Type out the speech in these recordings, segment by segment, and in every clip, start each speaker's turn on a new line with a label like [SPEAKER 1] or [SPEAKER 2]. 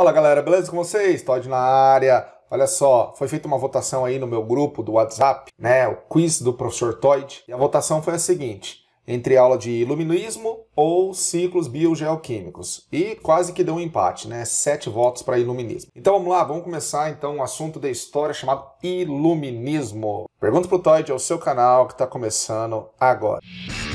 [SPEAKER 1] Fala galera, beleza com vocês? Todd na área. Olha só, foi feita uma votação aí no meu grupo do WhatsApp, né? O quiz do professor Todd. E a votação foi a seguinte: entre aula de iluminismo ou ciclos biogeoquímicos. E quase que deu um empate, né? Sete votos para iluminismo. Então vamos lá, vamos começar então um assunto da história chamado iluminismo. Pergunta pro Todd, é o seu canal que está começando agora. Música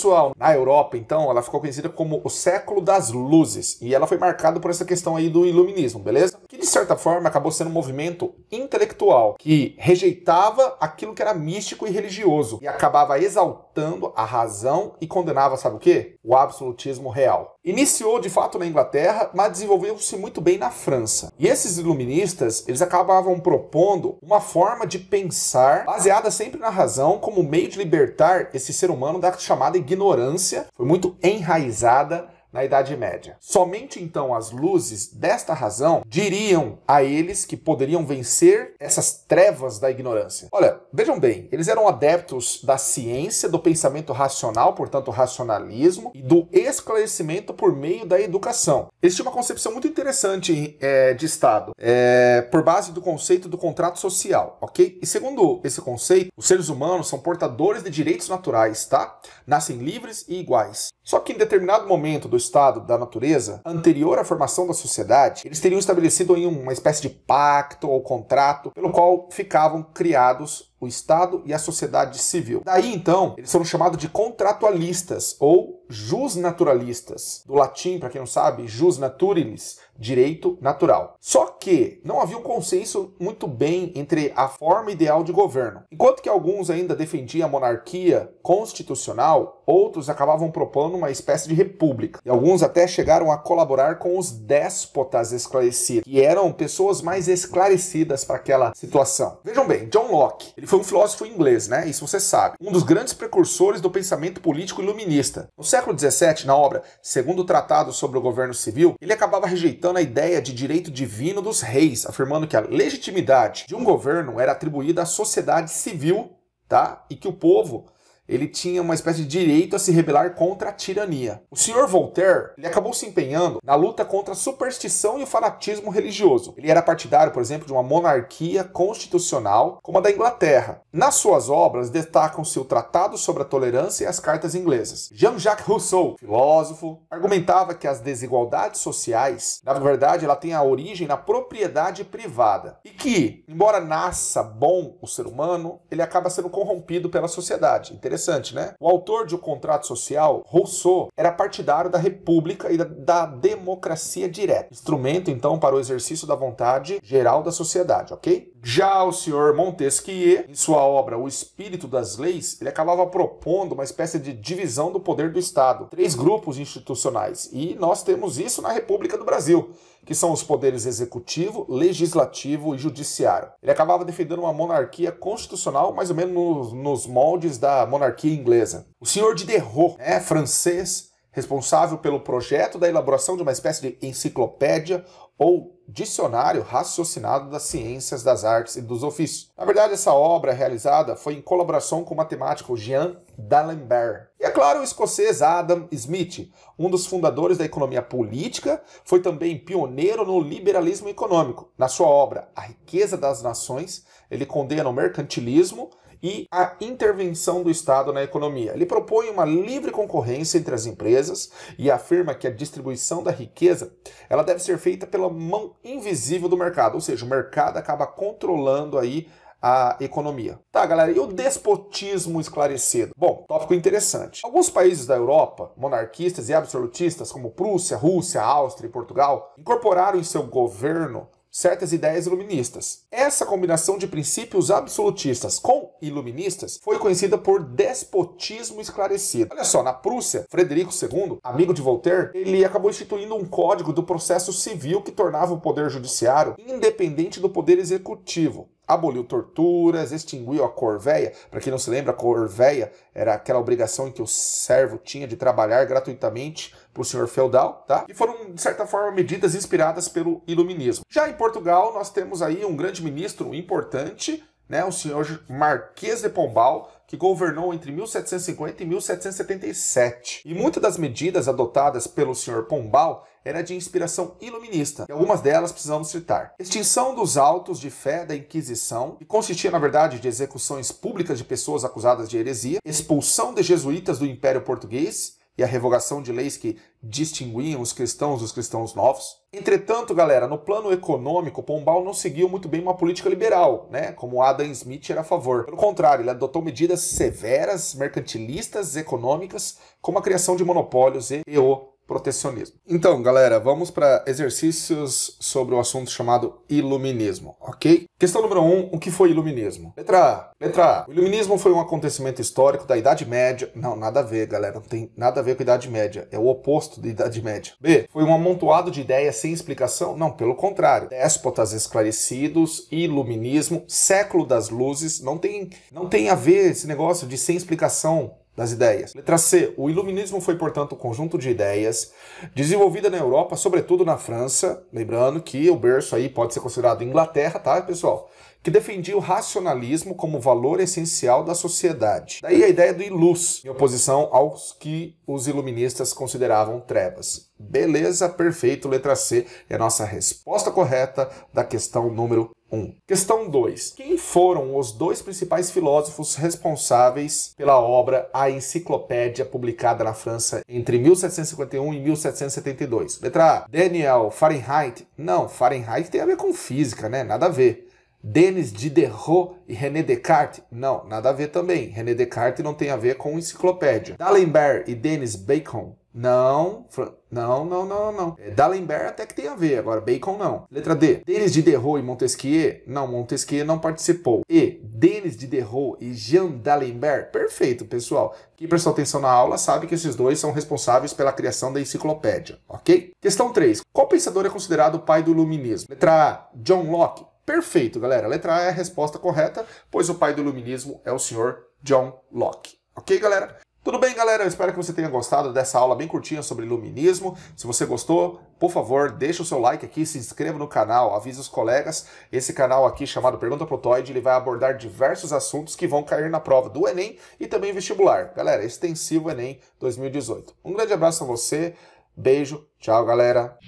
[SPEAKER 1] pessoal. Na Europa, então, ela ficou conhecida como o século das luzes e ela foi marcada por essa questão aí do iluminismo, beleza? Que de certa forma acabou sendo um movimento intelectual que rejeitava aquilo que era místico e religioso e acabava exaltando a razão e condenava, sabe o quê? O absolutismo real. Iniciou de fato na Inglaterra, mas desenvolveu-se muito bem na França. E esses iluministas, eles acabavam propondo uma forma de pensar baseada sempre na razão como meio de libertar esse ser humano da chamada ignorância, foi muito enraizada na Idade Média. Somente então as luzes desta razão diriam a eles que poderiam vencer essas trevas da ignorância. Olha, vejam bem, eles eram adeptos da ciência, do pensamento racional, portanto, racionalismo, e do esclarecimento por meio da educação. Eles tinham uma concepção muito interessante é, de Estado, é, por base do conceito do contrato social, ok? E segundo esse conceito, os seres humanos são portadores de direitos naturais, tá? Nascem livres e iguais. Só que em determinado momento do estado da natureza, anterior à formação da sociedade, eles teriam estabelecido em uma espécie de pacto ou contrato pelo qual ficavam criados o Estado e a sociedade civil. Daí então, eles foram chamados de contratualistas ou jusnaturalistas, do latim, para quem não sabe, jus naturalis, direito natural. Só que não havia um consenso muito bem entre a forma ideal de governo. Enquanto que alguns ainda defendiam a monarquia constitucional, outros acabavam propondo uma espécie de república. E alguns até chegaram a colaborar com os déspotas esclarecidos, que eram pessoas mais esclarecidas para aquela situação. Vejam bem, John Locke, ele foi um filósofo inglês, né? Isso você sabe. Um dos grandes precursores do pensamento político iluminista. No século século XVII, na obra Segundo o Tratado sobre o Governo Civil, ele acabava rejeitando a ideia de direito divino dos reis, afirmando que a legitimidade de um governo era atribuída à sociedade civil, tá? E que o povo ele tinha uma espécie de direito a se rebelar contra a tirania. O senhor Voltaire, ele acabou se empenhando na luta contra a superstição e o fanatismo religioso. Ele era partidário, por exemplo, de uma monarquia constitucional como a da Inglaterra. Nas suas obras destacam-se o Tratado sobre a Tolerância e as Cartas Inglesas. Jean-Jacques Rousseau, filósofo, argumentava que as desigualdades sociais, na verdade, ela tem a origem na propriedade privada e que, embora nasça bom o ser humano, ele acaba sendo corrompido pela sociedade. Interessante interessante, né? O autor de O Contrato Social, Rousseau, era partidário da república e da, da democracia direta, instrumento então para o exercício da vontade geral da sociedade, ok? Já o senhor Montesquieu, em sua obra O Espírito das Leis, ele acabava propondo uma espécie de divisão do poder do Estado, três grupos institucionais, e nós temos isso na República do Brasil que são os poderes executivo, legislativo e judiciário. Ele acabava defendendo uma monarquia constitucional, mais ou menos nos moldes da monarquia inglesa. O senhor de Derrot, né, francês, responsável pelo projeto da elaboração de uma espécie de enciclopédia ou Dicionário Raciocinado das Ciências, das Artes e dos Ofícios. Na verdade, essa obra realizada foi em colaboração com o matemático Jean D'Alembert. E é claro, o escocês Adam Smith, um dos fundadores da economia política, foi também pioneiro no liberalismo econômico. Na sua obra A Riqueza das Nações, ele condena o mercantilismo e a intervenção do Estado na economia. Ele propõe uma livre concorrência entre as empresas e afirma que a distribuição da riqueza ela deve ser feita pela mão invisível do mercado, ou seja, o mercado acaba controlando aí a economia. Tá, galera, e o despotismo esclarecido? Bom, tópico interessante. Alguns países da Europa, monarquistas e absolutistas, como Prússia, Rússia, Áustria e Portugal, incorporaram em seu governo certas ideias iluministas. Essa combinação de princípios absolutistas com iluministas foi conhecida por despotismo esclarecido. Olha só, na Prússia, Frederico II, amigo de Voltaire, ele acabou instituindo um código do processo civil que tornava o poder judiciário independente do poder executivo aboliu torturas, extinguiu a corveia. Para quem não se lembra, a corveia era aquela obrigação em que o servo tinha de trabalhar gratuitamente para o senhor feudal, tá? E foram, de certa forma, medidas inspiradas pelo iluminismo. Já em Portugal, nós temos aí um grande ministro importante, né, o senhor Marquês de Pombal, que governou entre 1750 e 1777. E muitas das medidas adotadas pelo senhor Pombal era de inspiração iluminista, e algumas delas precisamos citar. Extinção dos autos de fé da Inquisição, que consistia, na verdade, de execuções públicas de pessoas acusadas de heresia, expulsão de jesuítas do Império Português e a revogação de leis que distinguiam os cristãos dos cristãos novos. Entretanto, galera, no plano econômico, Pombal não seguiu muito bem uma política liberal, né, como Adam Smith era a favor. Pelo contrário, ele adotou medidas severas, mercantilistas, econômicas, como a criação de monopólios e o protecionismo. Então, galera, vamos para exercícios sobre o assunto chamado iluminismo, ok? Questão número 1, um, o que foi iluminismo? Letra A, letra A. O iluminismo foi um acontecimento histórico da Idade Média. Não, nada a ver, galera, não tem nada a ver com a Idade Média. É o oposto da Idade Média. B, foi um amontoado de ideias sem explicação? Não, pelo contrário. Déspotas esclarecidos, iluminismo, século das luzes, não tem, não tem a ver esse negócio de sem explicação das ideias. Letra C. O iluminismo foi, portanto, um conjunto de ideias desenvolvida na Europa, sobretudo na França, lembrando que o berço aí pode ser considerado Inglaterra, tá, pessoal? Que defendia o racionalismo como valor essencial da sociedade. Daí a ideia do ilus, em oposição aos que os iluministas consideravam trevas. Beleza, perfeito, letra C é a nossa resposta correta da questão número 1. Questão 2. Quem foram os dois principais filósofos responsáveis pela obra A Enciclopédia, publicada na França entre 1751 e 1772? Letra A. Daniel Fahrenheit? Não, Fahrenheit tem a ver com física, né? Nada a ver. Denis Diderot e René Descartes? Não, nada a ver também. René Descartes não tem a ver com enciclopédia. D'Alembert e Denis Bacon? Não, não, não, não, não. É, D'Alembert até que tem a ver, agora Bacon não. Letra D. Denis Diderot e Montesquieu? Não, Montesquieu não participou. E. Denis Diderot e Jean D'Alembert? Perfeito, pessoal. Quem prestou atenção na aula sabe que esses dois são responsáveis pela criação da enciclopédia, ok? Questão 3. Qual pensador é considerado o pai do iluminismo? Letra A. John Locke. Perfeito, galera. A letra A é a resposta correta, pois o pai do iluminismo é o senhor John Locke. Ok, galera? Tudo bem, galera? Eu espero que você tenha gostado dessa aula bem curtinha sobre iluminismo. Se você gostou, por favor, deixa o seu like aqui, se inscreva no canal, avise os colegas. Esse canal aqui, chamado Pergunta Protoid ele vai abordar diversos assuntos que vão cair na prova do Enem e também vestibular. Galera, extensivo Enem 2018. Um grande abraço a você, beijo, tchau, galera!